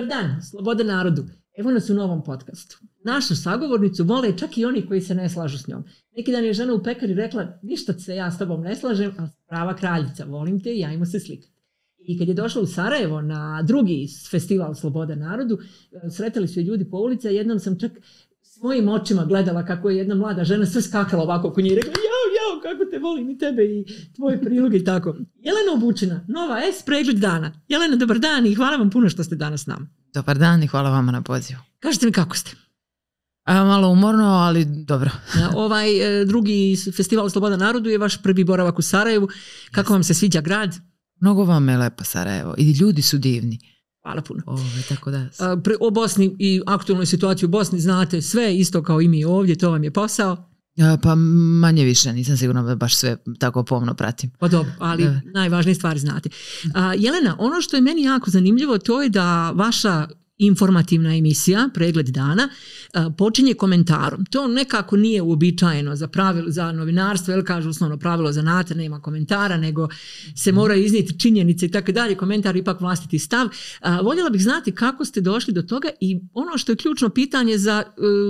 Dobar dan, sloboda narodu. Evo nas u novom podcastu. Našu sagovornicu vole čak i oni koji se ne slažu s njom. Neki dan je žena u pekari rekla, ništa se ja s tobom ne slažem, ali prava kraljica, volim te i ajmo se slikati. I kad je došla u Sarajevo na drugi festival Sloboda narodu, e, sretali su je ljudi po ulici, a jednom sam čak svojim očima gledala kako je jedna mlada žena sve skakala ovako oko nje i rekla, jao kako te volim i tebe i tvoje priloge i tako. Jelena Obučina, Nova S, pregled dana. Jelena, dobar dan i hvala vam puno što ste danas s nama. Dobar dan i hvala vama na pozivu. Kažete mi kako ste? A, malo umorno, ali dobro. ovaj e, drugi festival Sloboda narodu je vaš prvi boravak u Sarajevu. Kako vam se sviđa grad? Mnogo vam je lepo Sarajevo i ljudi su divni. Hvala puno. Ove, tako da. A, pre, o Bosni i aktualnoj situaciji u Bosni znate sve isto kao i mi ovdje, to vam je posao. Pa manje više, nisam sigurna da baš sve tako pomno pratim. Pa dobro, ali da. najvažnije stvari znate. A, Jelena, ono što je meni jako zanimljivo to je da vaša informativna emisija, pregled dana, e, počinje komentarom. To nekako nije uobičajeno za, pravilo, za novinarstvo, jer kaže osnovno pravilo za nata, nema komentara, nego se mora izniti činjenice i tako dalje, komentar ipak vlastiti stav. E, voljela bih znati kako ste došli do toga i ono što je ključno pitanje za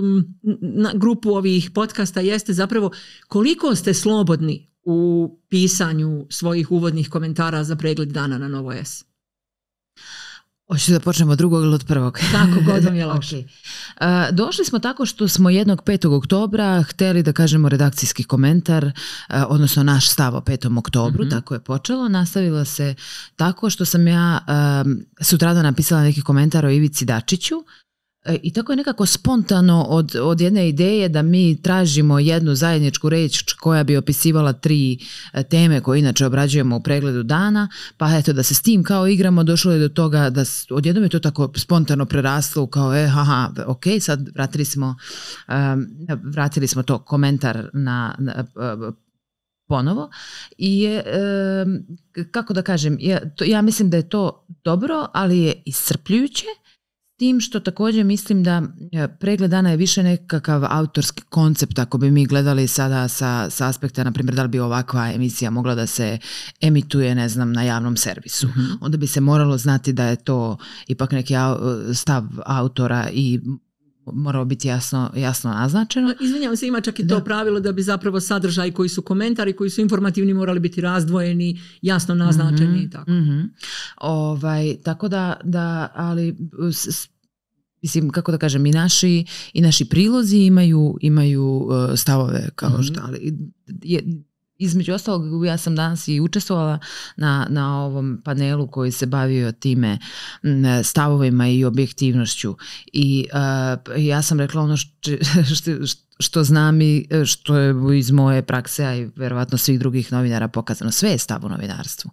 um, na grupu ovih podcasta jeste zapravo koliko ste slobodni u pisanju svojih uvodnih komentara za pregled dana na Novo S. Hoćete da počnemo od drugog ili od prvog? Kako god vam je lakše. Okay. E, došli smo tako što smo jednog 5. oktobra hteli da kažemo redakcijski komentar, e, odnosno naš stav o 5. oktobru, mm -hmm. tako je počelo. Nastavilo se tako što sam ja e, sutrada napisala neki komentar o Ivici Dačiću, E, I tako je nekako spontano od, od jedne ideje da mi tražimo jednu zajedničku reč koja bi opisivala tri e, teme koje inače obrađujemo u pregledu dana, pa eto da se s tim kao igramo došlo je do toga da odjednom je to tako spontano preraslo kao e, aha, ok, sad vratili smo, um, vratili smo to komentar na, na ponovo i je, kako da kažem, ja, to, ja mislim da je to dobro, ali je iscrpljujuće tim što takođe mislim da e, pregled dana je više nekakav autorski koncept ako bi mi gledali sada sa, sa aspekta, na primjer, da li bi ovakva emisija mogla da se emituje, ne znam, na javnom servisu. Mm -hmm. Onda bi se moralo znati da je to ipak neki e, stav autora i morao biti jasno, jasno naznačeno. Izvinjavam se, ima čak i to da. pravilo da bi zapravo sadržaj koji su komentari, koji su informativni morali biti razdvojeni, jasno naznačeni mhm, i mm -hmm, tako. Mm -hmm. ovaj, tako da, da ali s, mislim kako da kažem i naši i naši prilozi imaju imaju e, stavove kao mm -hmm. što ali je između ostalog ja sam danas i učestvovala na, na ovom panelu koji se bavio time stavovima i objektivnošću i uh, ja sam rekla ono što, što, što znam i e, što je iz moje prakse, a i verovatno svih drugih novinara pokazano, sve je stav u novinarstvu.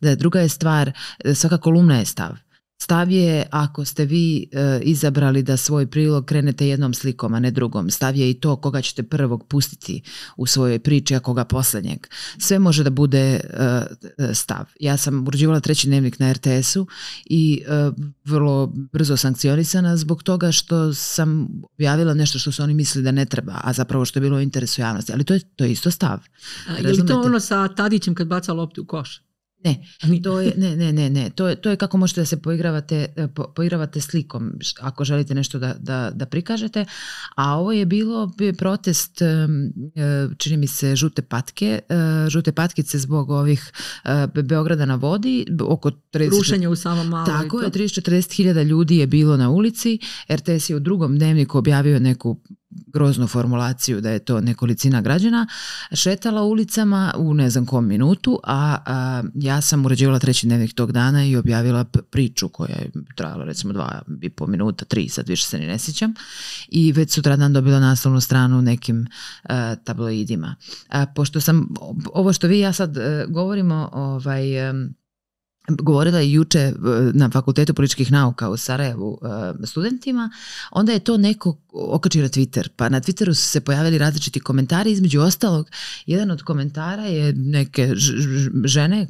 Da, druga je stvar, e, svaka kolumna je stav. Stav je ako ste vi e, izabrali da svoj prilog krenete jednom slikom, a ne drugom. Stav je i to koga ćete prvog pustiti u svojoj priči, a koga poslednjeg. Sve može da bude e, e stav. Ja sam uređivala treći dnevnik na RTS-u i e, vrlo brzo sankcionisana zbog toga što sam objavila nešto što su oni mislili da ne treba, a zapravo što je bilo u interesu javnosti. Ali to je, to je isto stav. A, je li to ono sa Tadićem kad baca loptu u koš? Ne, to je, ne, ne, ne, ne. To, je, to je kako možete da se poigravate, da po, poigravate slikom ako želite nešto da, da, da prikažete, a ovo je bilo protest e, čini mi se žute patke, e, žute patkice zbog ovih e, Beograda na vodi, oko 30... Rušenje u samom malo. Tako je, 30-40 hiljada ljudi je bilo na ulici, RTS je u drugom dnevniku objavio neku groznu formulaciju da je to nekolicina građana, šetala ulicama u ne znam kom minutu, a, a ja sam uređivala treći dnevnik tog dana i objavila priču koja je trajala recimo dva i po minuta, tri, sad više se ni ne sjećam, i već sutradan dobila naslovnu stranu nekim a, e, tabloidima. A, pošto sam, ovo što vi ja sad a, e, govorimo, ovaj... A, govorila je juče eh, na Fakultetu političkih nauka u Sarajevu eh, studentima, onda je to neko okačio na Twitter, pa na Twitteru su se pojavili različiti komentari, između ostalog, jedan od komentara je neke žene eh,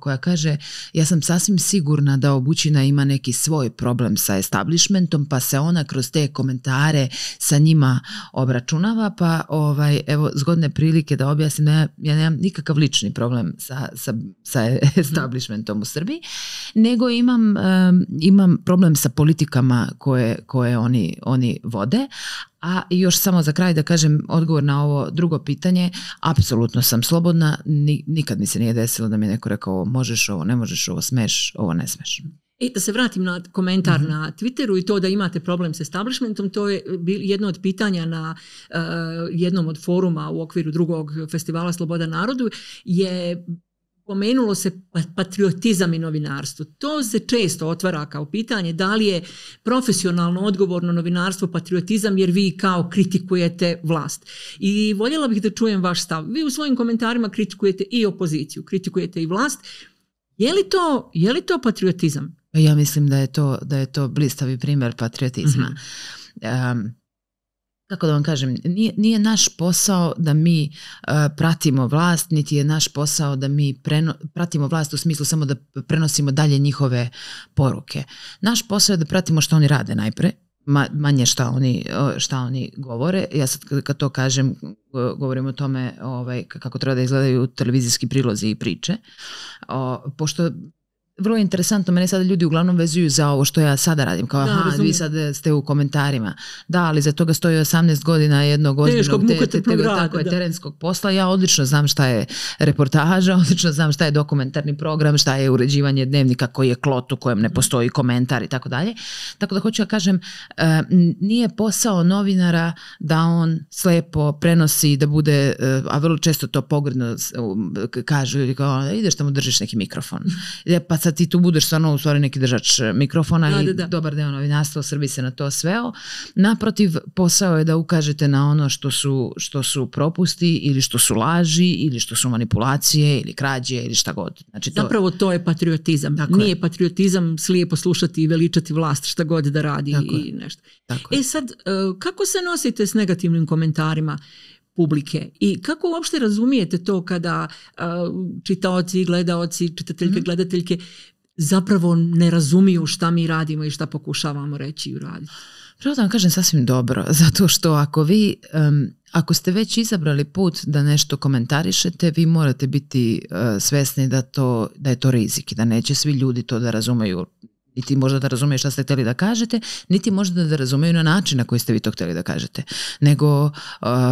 koja kaže ja sam sasvim sigurna da obućina ima neki svoj problem sa establishmentom, pa se ona kroz te komentare sa njima obračunava, pa ovaj, evo, zgodne prilike da objasnim, da ja, ja nemam nikakav lični problem sa, sa, sa mhm. establishmentom, životom u Srbiji, nego imam, imam problem sa politikama koje, koje oni, oni vode, A još samo za kraj da kažem odgovor na ovo drugo pitanje, apsolutno sam slobodna, nikad mi se nije desilo da mi neko rekao možeš, ovo ne možeš, ovo smeš, ovo ne smeš. E, da se vratim na komentar mm -hmm. na Twitteru i to da imate problem sa establishmentom, to je jedno od pitanja na uh, jednom od foruma u okviru drugog festivala Sloboda narodu je Pomenulo se pa, patriotizam i novinarstvo. To se često otvara kao pitanje da li je profesionalno odgovorno novinarstvo patriotizam jer vi kao kritikujete vlast. I voljela bih da čujem vaš stav. Vi u svojim komentarima kritikujete i opoziciju, kritikujete i vlast. Je li to, je li to patriotizam? Pa ja mislim da je to, da je to blistavi primer patriotizma. Mm -hmm. um, kako da vam kažem, nije, nije naš posao da mi uh, pratimo vlast, niti je naš posao da mi preno, pratimo vlast u smislu samo da prenosimo dalje njihove poruke. Naš posao je da pratimo što oni rade najpre, ma, manje šta oni, šta oni govore. Ja sad kad to kažem, govorim o tome ovaj, kako treba da izgledaju televizijski prilozi i priče. O, pošto vrlo interesantno, mene sada ljudi uglavnom vezuju za ovo što ja sada radim, kao da, aha, razumijem. vi sad ste u komentarima. Da, ali za toga stoji 18 godina jednog ozbiljnog te, te, te, tako je, da. terenskog posla. Ja odlično znam šta je reportaža, odlično znam šta je dokumentarni program, šta je uređivanje dnevnika koji je klot u kojem ne mm. postoji komentar i tako dalje. Tako da hoću da kažem, e, nije posao novinara da on slepo prenosi, da bude, e, a vrlo često to pogredno kažu ljudi kao, ideš tamo držiš neki mikrofon. E, pa sad ti tu budeš stvarno u stvari neki držač e, mikrofona da, i da, da. dobar deo novinarstva u Srbiji se na to sveo. Naprotiv, posao je da ukažete na ono što su, što su propusti ili što su laži ili što su manipulacije ili krađe ili šta god. Znači, to... Zapravo to je patriotizam. Tako Nije je. patriotizam slijepo slušati i veličati vlast šta god da radi Tako i nešto. Tako e sad, e, kako se nosite s negativnim komentarima? publike. I kako uopšte razumijete to kada čitaoci, gledaoci, čitateljke, mm. gledateljke zapravo ne razumiju šta mi radimo i šta pokušavamo reći i uraditi? Prvo da vam kažem sasvim dobro, zato što ako vi, um, ako ste već izabrali put da nešto komentarišete, vi morate biti uh, svesni da, to, da je to rizik i da neće svi ljudi to da razumeju niti možda da razumeju šta ste hteli da kažete, niti možda da razumeju na način na koji ste vi to hteli da kažete. Nego, uh,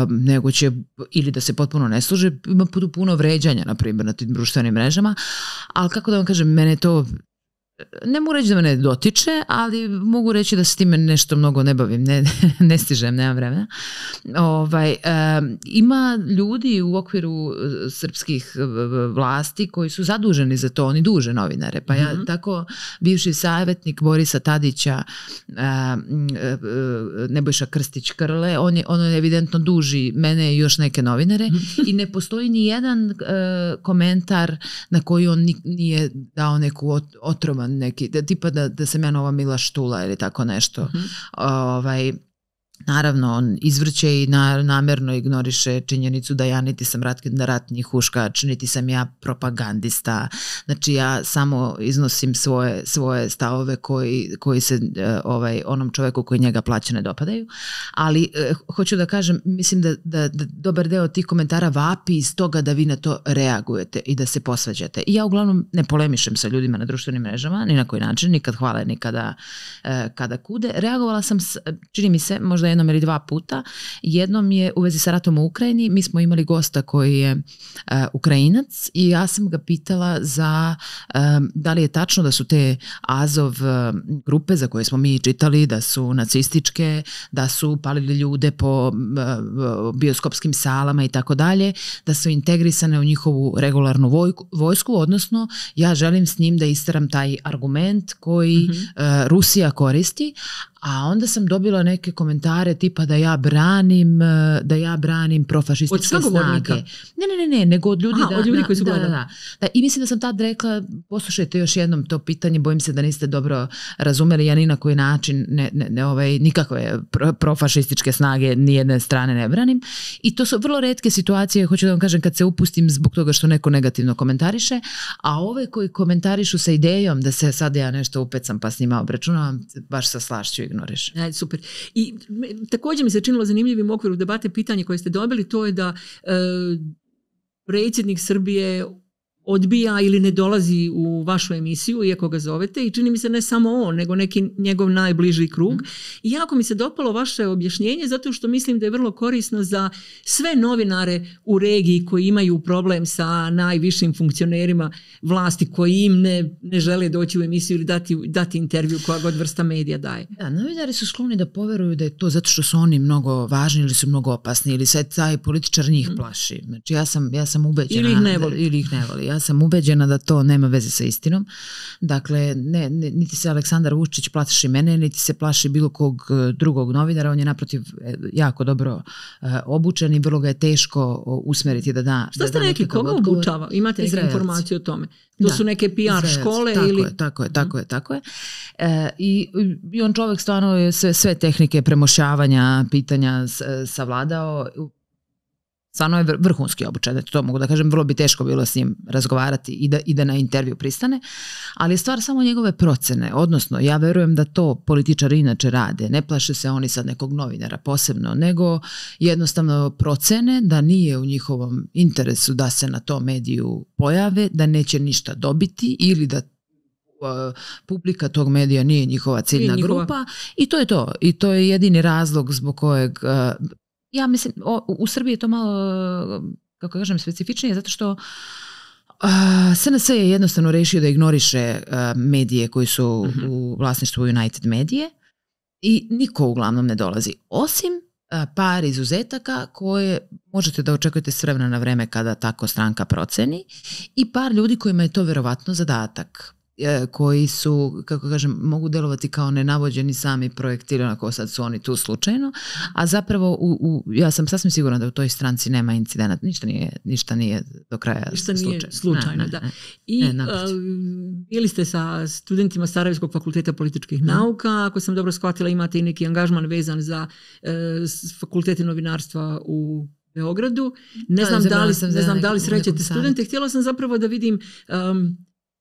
nego će ili da se potpuno ne služe, ima puno vređanja, na primjer, na tim društvenim mrežama, ali kako da vam kažem, mene to ne mogu reći da me ne dotiče, ali mogu reći da se time nešto mnogo ne bavim, ne, ne stižem, nemam vremena. Ovaj, um, ima ljudi u okviru e, srpskih vlasti koji su zaduženi za to, oni duže novinare. Pa ja mm -hmm. tako, bivši savjetnik Borisa Tadića, uh, Nebojša Krstić Krle, on je, on je evidentno duži mene i još neke novinare mhm. i ne postoji ni jedan uh, komentar na koji on nije dao neku otrovan neki, da tipa da, da sam ja nova Mila Štula ili tako nešto. Mm -hmm. ovaj, Naravno, on izvrće i na, namerno ignoriše činjenicu da ja niti sam rat, da ratni huškač, niti sam ja propagandista. Znači ja samo iznosim svoje, svoje stavove koji, koji se e, ovaj, onom čoveku koji njega plaća ne dopadaju. Ali e, hoću da kažem, mislim da, da, da dobar deo tih komentara vapi iz toga da vi na to reagujete i da se posvađate. I ja uglavnom ne polemišem sa ljudima na društvenim mrežama, ni na koji način, nikad hvale, nikada e, kada kude. Reagovala sam, čini mi se, možda jednom ili dva puta. Jednom je u vezi sa ratom u Ukrajini, mi smo imali gosta koji je uh, Ukrajinac i ja sam ga pitala za um, da li je tačno da su te Azov uh, grupe za koje smo mi čitali da su nacističke, da su palili ljude po uh, bioskopskim salama i tako dalje, da su integrisane u njihovu regularnu vojku, vojsku, odnosno ja želim s njim da istaram taj argument koji mm -hmm. uh, Rusija koristi, A onda sam dobila neke komentare tipa da ja branim, e, da ja branim profašističke snage. Ne, ne, ne, ne, nego od ljudi, Aha, da, od ljudi da, koji su da, gledali. Da, da, da, I mislim da sam tad rekla, poslušajte još jednom to pitanje, bojim se da niste dobro razumeli, ja ni na koji način ne, ne, ne ovaj, nikakve profašističke snage ni jedne strane ne branim. I to su vrlo redke situacije, hoću da vam kažem, kad se upustim zbog toga što neko negativno komentariše, a ove koji komentarišu sa idejom da se sad ja nešto upecam pa s njima obračunavam, baš sa slašću ignoriše. E, super. I takođe mi se činilo zanimljivim okviru debate pitanje koje ste dobili, to je da e, predsjednik Srbije odbija ili ne dolazi u vašu emisiju, iako ga zovete, i čini mi se ne samo on, nego neki njegov najbliži krug. Mhm. I jako mi se dopalo vaše objašnjenje, zato što mislim da je vrlo korisno za sve novinare u regiji koji imaju problem sa najvišim funkcionerima vlasti, koji im ne, ne žele doći u emisiju ili dati, dati intervju koja god vrsta medija daje. Da, novinari su skloni da poveruju da je to zato što su oni mnogo važni ili su mnogo opasni ili sad taj političar njih mhm. plaši. Znači ja sam, ja sam ubeđena. Ili ih ne voli. Ili ih ne voli ja sam ubeđena da to nema veze sa istinom. Dakle, ne, niti se Aleksandar Vučić plaši mene, niti se plaši bilo kog e, drugog novinara, on je naprotiv e, jako dobro e, obučen i vrlo ga je teško usmeriti da da. Šta da ste da rekli, koga odgovor. obučava? Imate neke informacije o tome? To da, su neke PR Izraelci. škole tako ili... Je, tako je, tako mhm. je, tako je. E, i, I on čovek stvarno je sve, sve tehnike premošavanja, pitanja savladao stvarno je vrhunski obučar, da to mogu da kažem, vrlo bi teško bilo s njim razgovarati i da, i da na intervju pristane, ali je stvar samo njegove procene, odnosno ja verujem da to političari inače rade, ne plaše se oni sad nekog novinara posebno, nego jednostavno procene da nije u njihovom interesu da se na to mediju pojave, da neće ništa dobiti ili da publika tog medija nije njihova ciljna njihova. grupa i to je to i to je jedini razlog zbog kojeg ja mislim, o, u Srbiji je to malo, kako kažem, specifičnije, zato što Uh, SNS je jednostavno rešio da ignoriše uh, medije koji su uh mhm. -huh. u vlasništvu United medije i niko uglavnom ne dolazi, osim uh, par izuzetaka koje možete da očekujete s vremena na vreme kada tako stranka proceni i par ljudi kojima je to verovatno zadatak E, koji su, kako kažem, mogu delovati kao nenavođeni sami projektili, onako sad su oni tu slučajno, a zapravo u, u, ja sam sasvim sigurna da u toj stranci nema incidenat, ništa nije, ništa nije do kraja ništa slučajno. Ništa nije slučajno, ne, da. I e, e, bili ste sa studentima Sarajevskog fakulteta političkih ne. Da. nauka, ako sam dobro shvatila imate i neki angažman vezan za e, fakultete novinarstva u Beogradu. Ne znam da, da li, sam ne znam da li da srećete studente. Htjela sam zapravo da vidim um,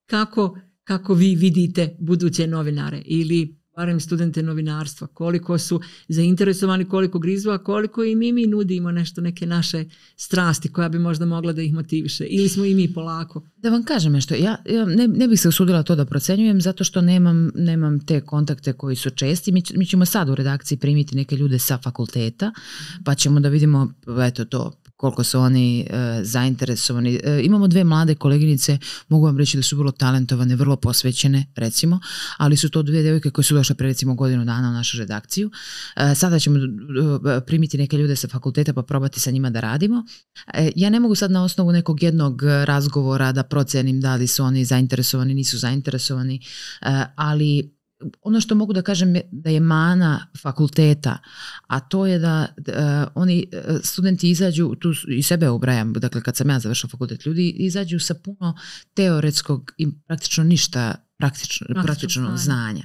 kako kako vi vidite buduće novinare ili barem studente novinarstva, koliko su zainteresovani, koliko grizu, a koliko i mi mi nudimo nešto, neke naše strasti koja bi možda mogla da ih motiviše. Ili smo i mi polako. Da vam kažem nešto, ja, ja ne, ne bih se usudila to da procenjujem zato što nemam, nemam te kontakte koji su česti. Mi, mi ćemo sad u redakciji primiti neke ljude sa fakulteta, pa ćemo da vidimo eto to koliko su oni e, zainteresovani. E, imamo dve mlade koleginice, mogu vam reći da su vrlo talentovane, vrlo posvećene, recimo, ali su to dve devojke koje su došle pre recimo godinu dana u našu redakciju. E, sada ćemo e, primiti neke ljude sa fakulteta pa probati sa njima da radimo. E, ja ne mogu sad na osnovu nekog jednog razgovora da procenim da li su oni zainteresovani, nisu zainteresovani, e, ali ono što mogu da kažem da je mana fakulteta, a to je da, da oni e, studenti izađu, tu i sebe ubrajam, dakle kad sam ja završila fakultet, ljudi izađu sa puno teoretskog i praktično ništa praktično, praktično, praktično znanja.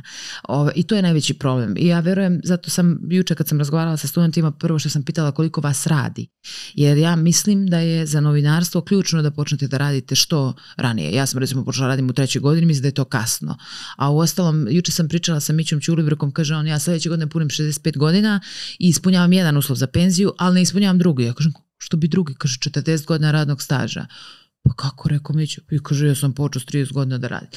Ove, I to je najveći problem. I ja verujem, zato sam juče kad sam razgovarala sa studentima, prvo što sam pitala koliko vas radi. Jer ja mislim da je za novinarstvo ključno da počnete da radite što ranije. Ja sam recimo počela da radim u trećoj godini, mislim da je to kasno. A u ostalom, juče sam pričala sa Mićom Ćulibrkom, kaže on, ja sledeće godine punim 65 godina i ispunjavam jedan uslov za penziju, ali ne ispunjavam drugi. Ja kažem, što bi drugi? Kaže, 40 godina radnog staža. Pa kako, rekao Miću? I kaže, ja sam počeo s 30 godina da radim.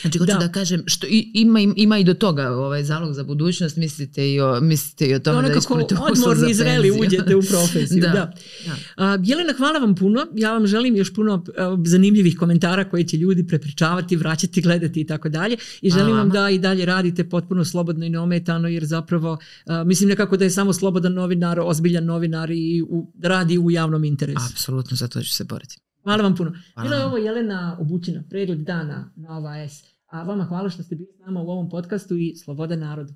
Znači, hoću da, da kažem, što ima, ima i do toga ovaj zalog za budućnost, mislite i o, mislite i o tome ono da za kako odmorni izreli uđete u profesiju. da. da. da. Uh, Jelena, hvala vam puno. Ja vam želim još puno uh, zanimljivih komentara koje će ljudi prepričavati, vraćati, gledati i tako dalje. I želim vam da i dalje radite potpuno slobodno i neometano, jer zapravo uh, mislim nekako da je samo slobodan novinar, ozbiljan novinar i u, radi u javnom interesu. Apsolutno, za to ću se boriti. Hvala vam puno. Bila je ovo Jelena Obućina, pregled dana Nova S. A vama hvala što ste bili s nama u ovom podcastu i sloboda narodu.